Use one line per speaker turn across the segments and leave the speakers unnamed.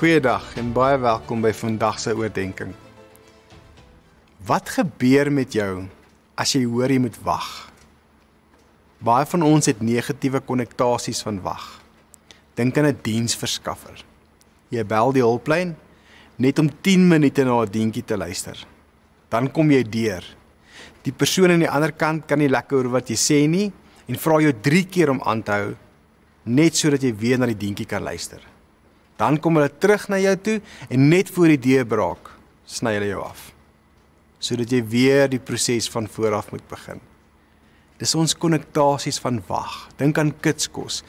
Goeiedag en baie welkom by vandag se oordeenking. Wat gebeur met jou as jy hoor jy moet wag? Baie van ons het negatiewe konnektasies van wag. Dink aan 'n die diensverskaffer. Jy bel die hulplyn net om 10 minute na 'n deentjie te luister. Dan kom jy deur. Die persoon aan die ander kant kan nie lekker hoor wat jy sê nie en vra jou 3 keer om aan te hou net sodat jy weer na die deentjie kan luister. Dan kom hulle terug na jou toe en net voor die deurbraak sny hulle jou af. Sodat jy weer die proses van voor af moet begin. Dis ons konnektasies van wag. Dink aan kitskos.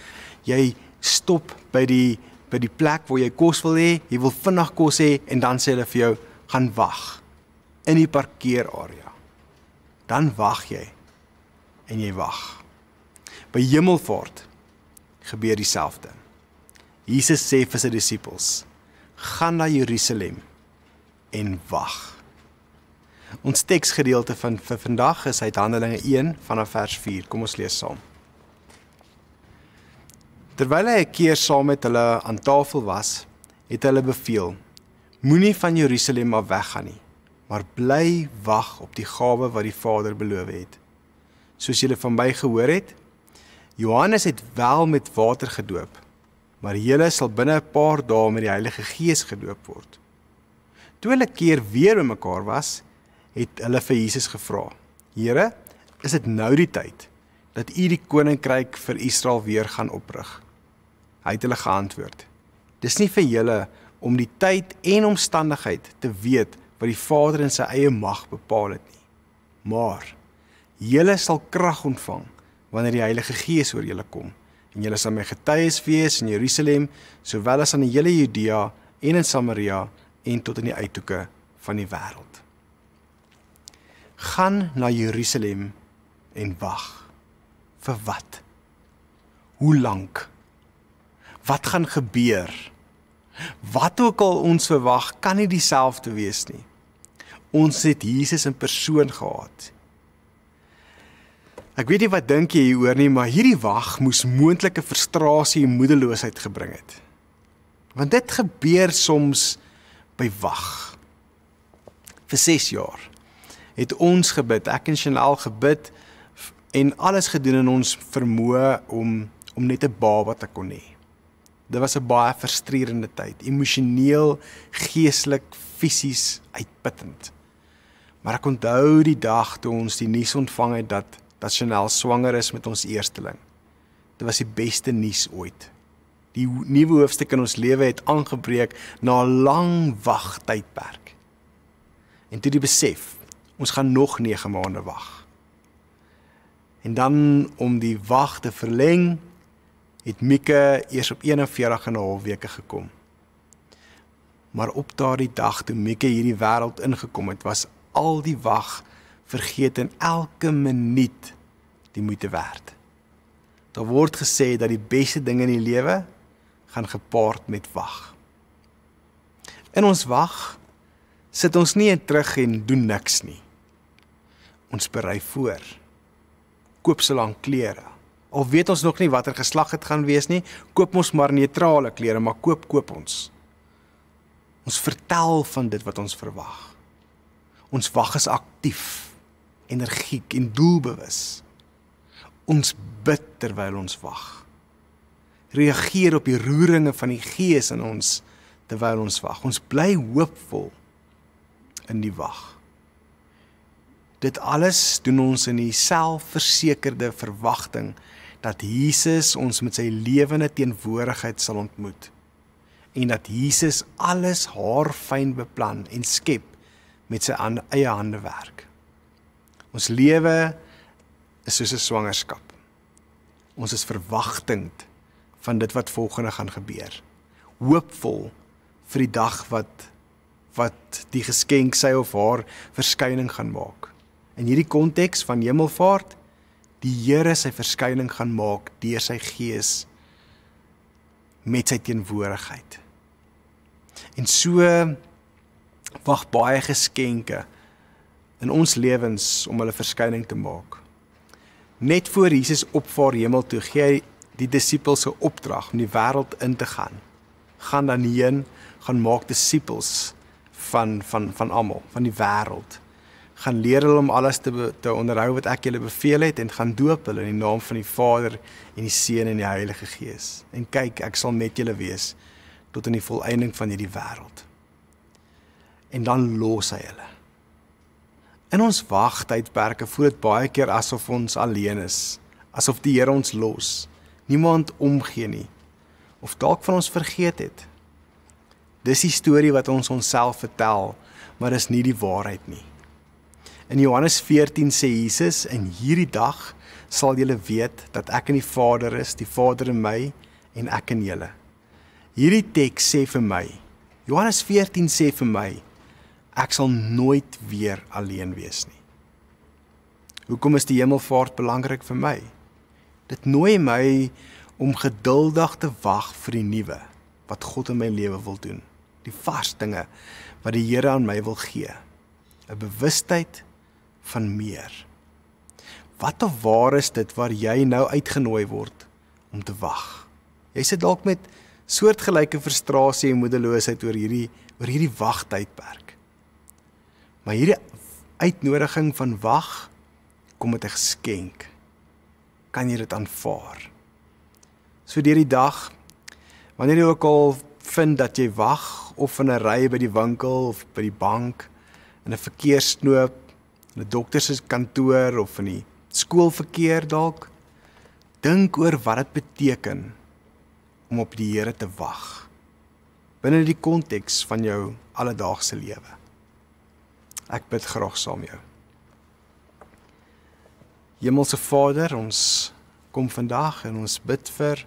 Jy stop by die by die plek waar jy kos wil hê, jy wil vinnig kos hê en dan sê hulle vir jou gaan wag in die parkeerarea. Dan wag jy en jy wag. By Hemelvaart gebeur dieselfde. Jesus sê vir sy disippels: "Gaan na Jerusalem en wag." Ons teksgedeelte van vir vandag is uit Handelinge 1 vanaf vers 4. Kom ons lees saam. Terwyl hy 'n keer saam met hulle aan tafel was, het hulle beveel: Moenie van Jerusalem af weggaan nie, maar bly wag op die gawe wat die Vader beloof het. Soos julle van my gehoor het, Johannes het wel met water gedoop, maar julle sal binne 'n paar dae met die Heilige Gees gedoop word. Toe hulle keer weer bymekaar was, het hulle vir Jesus gevra: "Here, is dit nou die tyd dat U die koninkryk vir Israel weer gaan oprig?" Hy het hulle geantwoord: "Dis nie vir julle om die tyd en omstandigheid te weet wat die Vader in sy eie mag bepaal het nie, maar julle sal krag ontvang wanneer die Heilige Gees oor julle kom." en julle sal my getuies wees in Jerusalem sowel as aan die hele Judea en in Samaria en tot in die uithoeke van die wêreld. Gaan na Jerusalem en wag. Vir wat? Hoe lank? Wat gaan gebeur? Wat ook al ons verwag, kan nie dieselfde wees nie. Ons het Jesus in persoon gehad. Ek weet nie wat dink jy hieroor nie, maar hierdie wag moes moontlike frustrasie en moedeloosheid gebring het. Want dit gebeur soms by wag. Vir 6 jaar het ons gebid, ek en Chanel gebid en alles gedoen in ons vermoë om om net 'n baba te kon hê. Dit was 'n baie frustrerende tyd, emosioneel, geestelik, fisies uitputtend. Maar ek onthou die dag toe ons die nuus ontvang het dat dat Chanel swanger is met ons eersteling. Dit was die beste nuus ooit. Die nuwe hoofstuk in ons lewe het aangebreek na 'n lang wagtydperk. En toe die besef, ons gaan nog 9 maande wag. En dan om die wag te verleng, het Mieke eers op 41 en 'n half weke gekom. Maar op daardie dag toe Mieke hierdie wêreld ingekom het, was al die wag vergeet en elke minuut die moeite werd. Daar word gesê dat die beste dinge in die lewe gaan gepaard met wag. In ons wag sit ons nie terug en doen niks nie. Ons berei voor. Koop sodoende klere. Al weet ons nog nie watter geslag dit gaan wees nie, koop ons maar neutrale klere, maar koop koop ons. Ons vertel van dit wat ons verwag. Ons wag is aktief energiek en doelbewus. Ons bid terwyl ons wag. Reageer op die roeringe van die Gees in ons terwyl ons wag. Ons bly hoopvol in die wag. Dit alles doen ons in die selfversekerde verwagting dat Jesus ons met sy lewende teenwoordigheid sal ontmoet en dat Jesus alles haar fyn beplan en skep met sy eie hande werk. Ons lewe is soos 'n swangerskap. Ons is verwagtend van dit wat volgende gaan gebeur. Hoopvol vir die dag wat wat die geskenk sy of haar verskyning gaan maak. In hierdie konteks van hemelvaart, die Here sy verskyning gaan maak deur sy gees met sy teenwoordigheid. En so wag baie geskenke in ons lewens om hulle verskyning te maak. Net voor Jesus opvaar hemel toe gee hy die disippels 'n opdrag om die wêreld in te gaan. Gaan dan heen, gaan maak disippels van van van almal, van die wêreld. Gaan leer hulle om alles te te onderhou wat ek julle beveel het en gaan doop hulle in die naam van die Vader en die Seun en die Heilige Gees. En kyk, ek sal met julle wees tot in die volëinding van hierdie wêreld. En dan los hy hulle. In ons wagtydperke voel dit baie keer asof ons alleen is, asof die Here ons los, niemand omgee nie of dalk van ons vergeet het. Dis die storie wat ons onsself vertel, maar dis nie die waarheid nie. In Johannes 14 sê Jesus: "In hierdie dag sal julle weet dat ek in die Vader is, die Vader in my en ek in julle." Hierdie teks sê vir my, Johannes 14 sê vir my, ek sal nooit weer alleen wees nie. Hoekom is die hemelvaart belangrik vir my? Dit nooi my om geduldig te wag vir die nuwe wat God in my lewe wil doen. Die vars dinge wat die Here aan my wil gee. 'n Bewustheid van meer. Wat of waar is dit waar jy nou uitgenooi word om te wag? Jy sit dalk met soortgelyke frustrasie en moedeloosheid oor hierdie oor hierdie wagtydperk. Maar hierdie uitnodiging van wag kom met 'n geskenk. Kan jy dit aanvaar? So deur die dag wanneer jy ook al vind dat jy wag of in 'n ry by die winkel of by die bank in 'n verkeersknoop, in 'n dokter se kantoor of in die skoolverkeer dalk dink oor wat dit beteken om op die Here te wag binne die konteks van jou alledaagse lewe. Ek bid graag saam met jou. Hemelse Vader, ons kom vandag en ons bid vir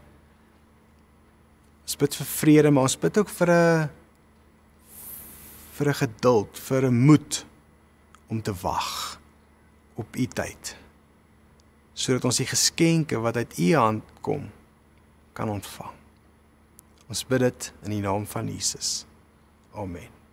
ons bid vir vrede, maar ons bid ook vir 'n vir 'n geduld, vir 'n moed om te wag op U tyd. Sodat ons die geskenke wat uit U hand kom kan ontvang. Ons bid dit in die naam van Jesus. Amen.